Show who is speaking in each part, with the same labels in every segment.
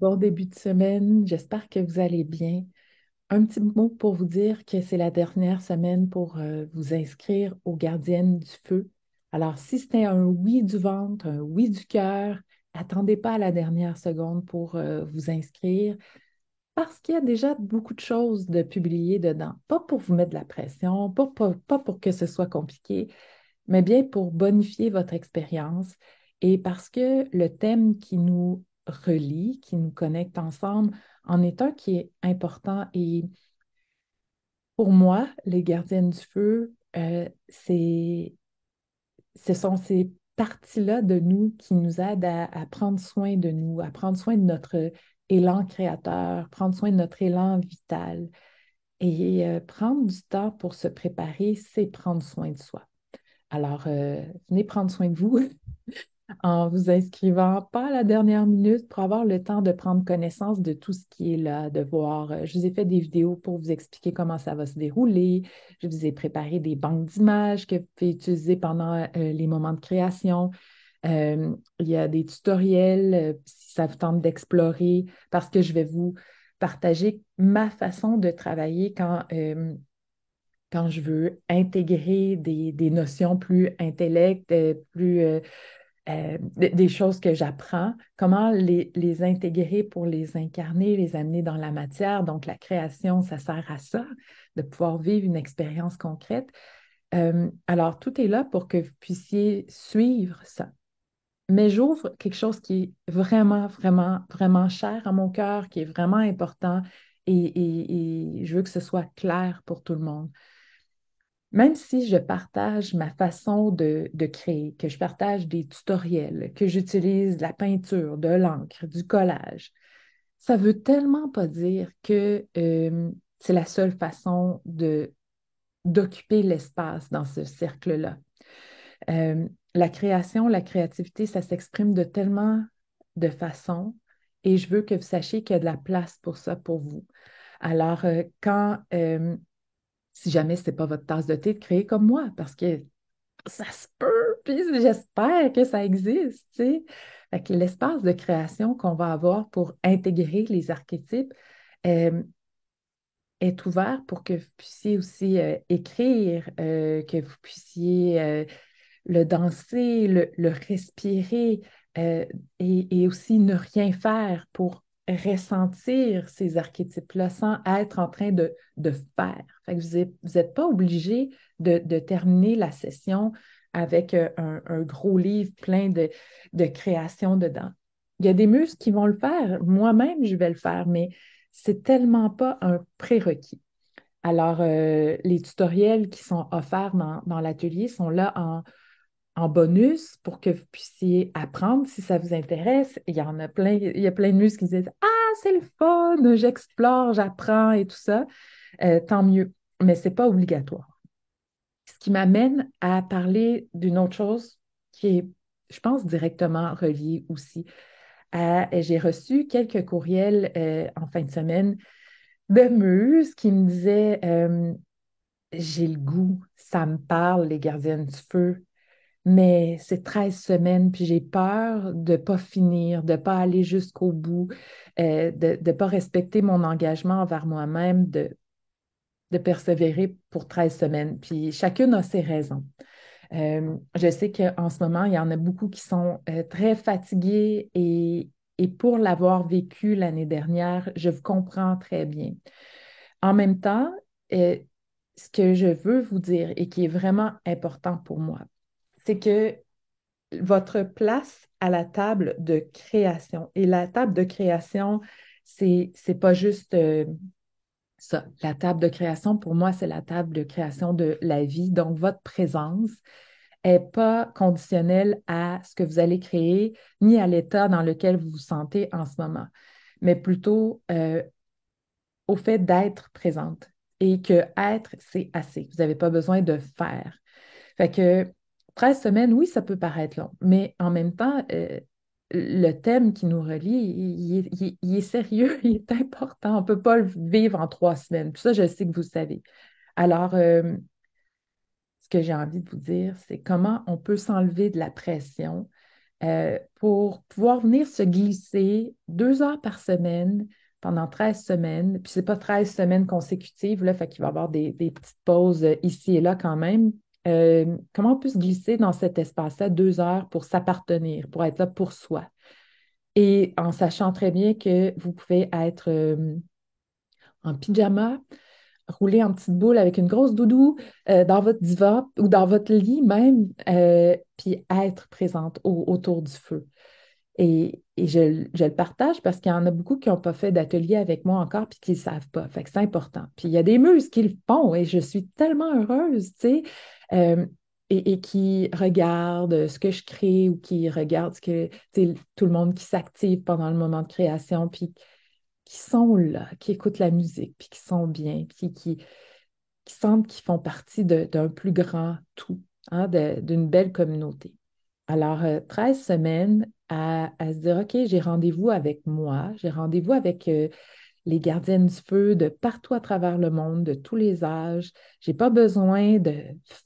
Speaker 1: Bon début de semaine, j'espère que vous allez bien. Un petit mot pour vous dire que c'est la dernière semaine pour euh, vous inscrire aux gardiennes du feu. Alors, si c'était un oui du ventre, un oui du cœur, attendez pas à la dernière seconde pour euh, vous inscrire parce qu'il y a déjà beaucoup de choses de publier dedans. Pas pour vous mettre de la pression, pas, pas pour que ce soit compliqué, mais bien pour bonifier votre expérience et parce que le thème qui nous relie, qui nous connecte ensemble, en étant qui est important. Et pour moi, les gardiennes du feu, euh, c'est, ce sont ces parties-là de nous qui nous aident à, prendre soin de nous, à prendre soin de notre élan créateur, prendre soin de notre élan vital. Et euh, prendre du temps pour se préparer, c'est prendre soin de soi. Alors, euh, venez prendre soin de vous. en vous inscrivant pas à la dernière minute pour avoir le temps de prendre connaissance de tout ce qui est là, de voir. Euh, je vous ai fait des vidéos pour vous expliquer comment ça va se dérouler. Je vous ai préparé des banques d'images que vous pouvez utiliser pendant euh, les moments de création. Euh, il y a des tutoriels si ça vous tente d'explorer parce que je vais vous partager ma façon de travailler quand quand je veux intégrer des, notions plus intellectes, plus euh, des choses que j'apprends, comment les, intégrer pour les incarner, les amener dans la matière. Donc, la création, ça sert à ça, de pouvoir vivre une expérience concrète. Euh, alors, tout est là pour que vous puissiez suivre ça. Mais j'ouvre quelque chose qui est vraiment, vraiment, vraiment cher à mon cœur, qui est vraiment important et je veux que ce soit clair pour tout le monde même si je partage ma façon de, créer, que je partage des tutoriels, que j'utilise de la peinture, de l'encre, du collage, ça ne veut tellement pas dire que euh, c'est la seule façon de, d'occuper l'espace dans ce cercle-là. Euh, la création, la créativité, ça s'exprime de tellement de façons et je veux que vous sachiez qu'il y a de la place pour ça pour vous. Alors, euh, quand si jamais ce n'est pas votre tasse de thé, de créer comme moi, parce que ça se peut, puis j'espère que ça existe. l'espace de création qu'on va avoir pour intégrer les archétypes euh, est ouvert pour que vous puissiez aussi euh, écrire, euh, que vous puissiez le danser, le, respirer et, aussi ne rien faire pour ressentir ces archétypes-là sans être en train de, faire. vous n'êtes pas obligé de, terminer la session avec euh, un, gros livre plein de, créations dedans. Il y a des muses qui vont le faire. Moi-même, je vais le faire, mais c'est tellement pas un prérequis. Alors, euh, les tutoriels qui sont offerts dans, dans l'atelier sont là en en bonus pour que vous puissiez apprendre si ça vous intéresse. Il y en a plein, il y a plein de muses qui disent Ah, c'est le fun, j'explore, j'apprends et tout ça. Euh, tant mieux, mais ce n'est pas obligatoire. Ce qui m'amène à parler d'une autre chose qui est, je pense, directement reliée aussi. j'ai reçu quelques courriels euh, en fin de semaine de muses qui me disaient euh, J'ai le goût, ça me parle, les gardiennes du feu, mais c'est 13 semaines, puis j'ai peur de ne pas finir, de ne pas aller jusqu'au bout, euh, de ne pas respecter mon engagement envers moi-même, de, persévérer pour 13 semaines. Puis chacune a ses raisons. Euh, je sais qu'en ce moment, il y en a beaucoup qui sont euh, très fatigués et, et pour l'avoir vécu l'année dernière, je vous comprends très bien. En même temps, ce que je veux vous dire et qui est vraiment important pour moi, c'est que votre place à la table de création. Et la table de création, c'est pas juste euh, ça. La table de création, pour moi, c'est la table de création de la vie. Donc, votre présence n'est pas conditionnelle à ce que vous allez créer, ni à l'état dans lequel vous vous sentez en ce moment, mais plutôt euh, au fait d'être présente et que être, c'est assez. Vous n'avez pas besoin de faire. Fait que 13 semaines, oui, ça peut paraître long, mais en même temps, euh, le thème qui nous relie, il est, sérieux, il est important. On ne peut pas le vivre en trois semaines. Tout ça, je sais que vous savez. Alors, euh, ce que j'ai envie de vous dire, c'est comment on peut s'enlever de la pression euh, pour pouvoir venir se glisser deux heures par semaine pendant 13 semaines. Puis, ce n'est pas 13 semaines consécutives, là, fait qu'il va y avoir des petites pauses ici et là quand même, euh, comment on peut se glisser dans cet espace-là deux heures pour s'appartenir, pour être là pour soi. Et en sachant très bien que vous pouvez être euh, en pyjama, rouler en petite boule avec une grosse doudou euh, dans votre divan ou dans votre lit même, puis être présente autour du feu. Et, je, le partage parce qu'il y en a beaucoup qui n'ont pas fait d'atelier avec moi encore puis qui ne savent pas. Fait que c'est important. Puis il y a des muses qui le font et je suis tellement heureuse, tu sais, euh, et, qui regardent ce que je crée ou qui regardent ce que, tout le monde qui s'active pendant le moment de création puis qui sont là, qui écoutent la musique puis qui sont bien, puis qui, qui qu'ils font partie d'un plus grand tout, hein, d'une belle communauté. Alors, 13 euh, semaines à, se dire, OK, j'ai rendez-vous avec moi, j'ai rendez-vous avec euh, les gardiennes du feu de partout à travers le monde, de tous les âges. Je n'ai pas besoin de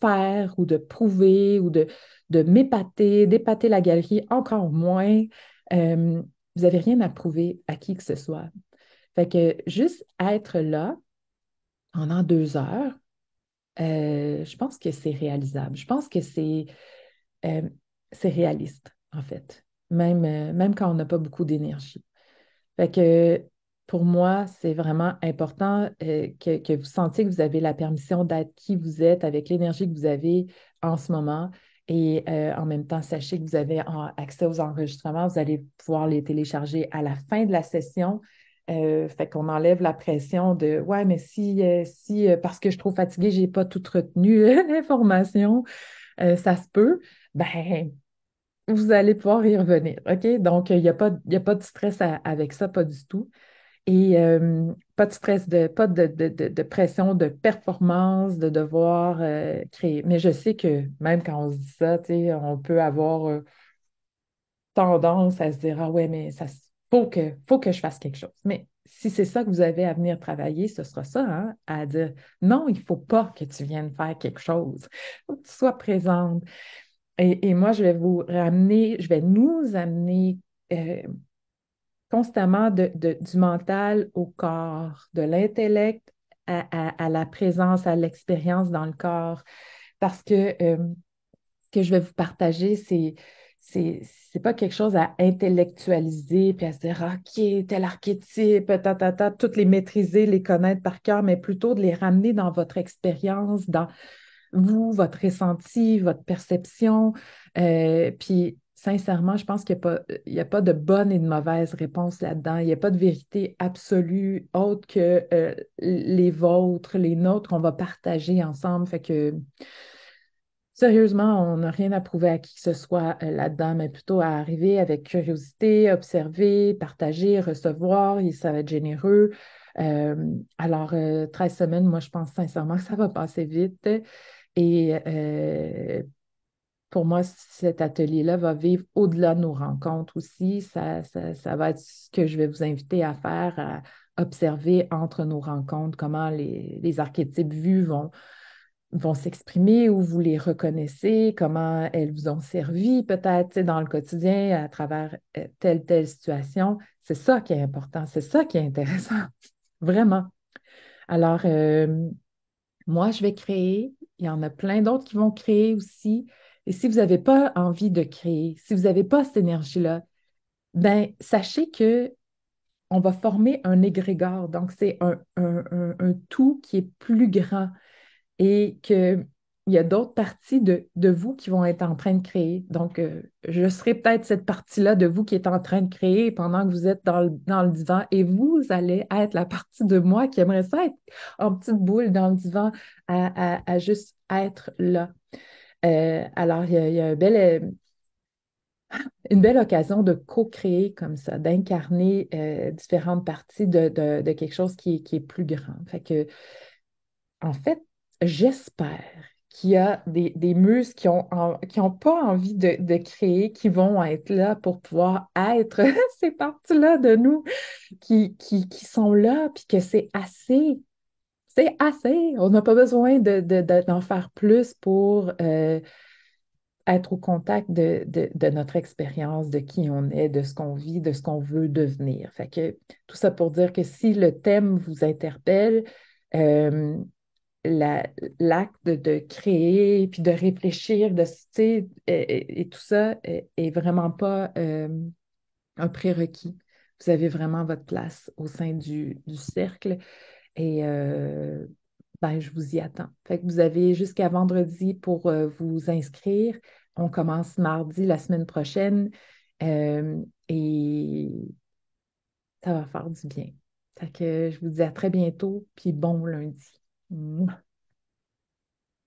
Speaker 1: faire ou de prouver ou de, de m'épater, d'épater la galerie, encore moins. Euh, vous n'avez rien à prouver à qui que ce soit. Fait que juste être là pendant deux heures, je pense que c'est réalisable. Je pense que c'est c'est réaliste, en fait, même, euh, même quand on n'a pas beaucoup d'énergie. Fait que pour moi, c'est vraiment important euh, que, vous sentiez que vous avez la permission d'être qui vous êtes avec l'énergie que vous avez en ce moment. Et euh, en même temps, sachez que vous avez accès aux enregistrements. Vous allez pouvoir les télécharger à la fin de la session. Euh, fait qu'on enlève la pression de ouais, mais si, si parce que je suis trop fatiguée, je n'ai pas tout retenu l'information, ça se peut. Ben, vous allez pouvoir y revenir. OK? Donc, il n'y a, pas, a pas de stress avec ça, pas du tout. Et pas de stress, de, pas de, pression, de performance, de devoir euh, créer. Mais je sais que même quand on se dit ça, on peut avoir euh, tendance à se dire Ah ouais, mais ça faut que, faut que je fasse quelque chose. Mais si c'est ça que vous avez à venir travailler, ce sera ça, hein, à dire non, il ne faut pas que tu viennes faire quelque chose. Il faut que tu sois présente. Et, moi, je vais vous ramener, je vais nous amener euh, constamment du mental au corps, de l'intellect à, la présence, à l'expérience dans le corps. Parce que euh, ce que je vais vous partager, c'est c'est pas quelque chose à intellectualiser puis à se dire OK, tel archétype, toutes les maîtriser, les connaître par cœur, mais plutôt de les ramener dans votre expérience, dans, vous, votre ressenti, votre perception. Euh, puis sincèrement, je pense qu'il n'y a, a, pas de bonne et de mauvaise réponse là-dedans. Il n'y a pas de vérité absolue autre que euh, les vôtres, les nôtres qu'on va partager ensemble. Fait que sérieusement, on n'a rien à prouver à qui que ce soit euh, là-dedans, mais plutôt à arriver avec curiosité, observer, partager, recevoir, ça va être généreux. alors, 13 semaines, moi, je pense sincèrement que ça va passer vite. Et euh, pour moi, cet atelier-là va vivre au-delà de nos rencontres aussi. Ça, ça, va être ce que je vais vous inviter à faire, à observer entre nos rencontres comment les, les archétypes vus vont, s'exprimer Où vous les reconnaissez, comment elles vous ont servi peut-être dans le quotidien à travers euh, telle, telle situation. C'est ça qui est important, c'est ça qui est intéressant, vraiment. Alors, euh, moi, je vais créer il y en a plein d'autres qui vont créer aussi. Et si vous n'avez pas envie de créer, si vous n'avez pas cette énergie-là, ben sachez que on va former un égrégore. Donc, c'est un, un, un, tout qui est plus grand et que il y a d'autres parties de, vous qui vont être en train de créer. Donc, euh, je serai peut-être cette partie-là de vous qui est en train de créer pendant que vous êtes dans le, divan et vous allez être la partie de moi qui aimerait ça être en petite boule dans le divan à, juste être là. Euh, alors, il y a, euh, une belle occasion de co-créer comme ça, d'incarner différentes parties de, quelque chose qui, qui est plus grand. Fait en fait, j'espère y a des, des muses qui n'ont qui ont pas envie de, créer, qui vont être là pour pouvoir être ces parties-là de nous qui, qui, qui sont là, puis que c'est assez. C'est assez. On n'a pas besoin d'en de, faire plus pour euh, être au contact de, notre expérience, de qui on est, de ce qu'on vit, de ce qu'on veut devenir. Fait que tout ça pour dire que si le thème vous interpelle, euh, l'acte de, créer, puis de réfléchir, de et, et, tout ça est, vraiment pas euh, un prérequis. Vous avez vraiment votre place au sein du, cercle et euh, ben, je vous y attends. Fait que vous avez jusqu'à vendredi pour euh, vous inscrire. On commence mardi la semaine prochaine et ça va faire du bien. Fait que je vous dis à très bientôt, puis bon lundi. Mm.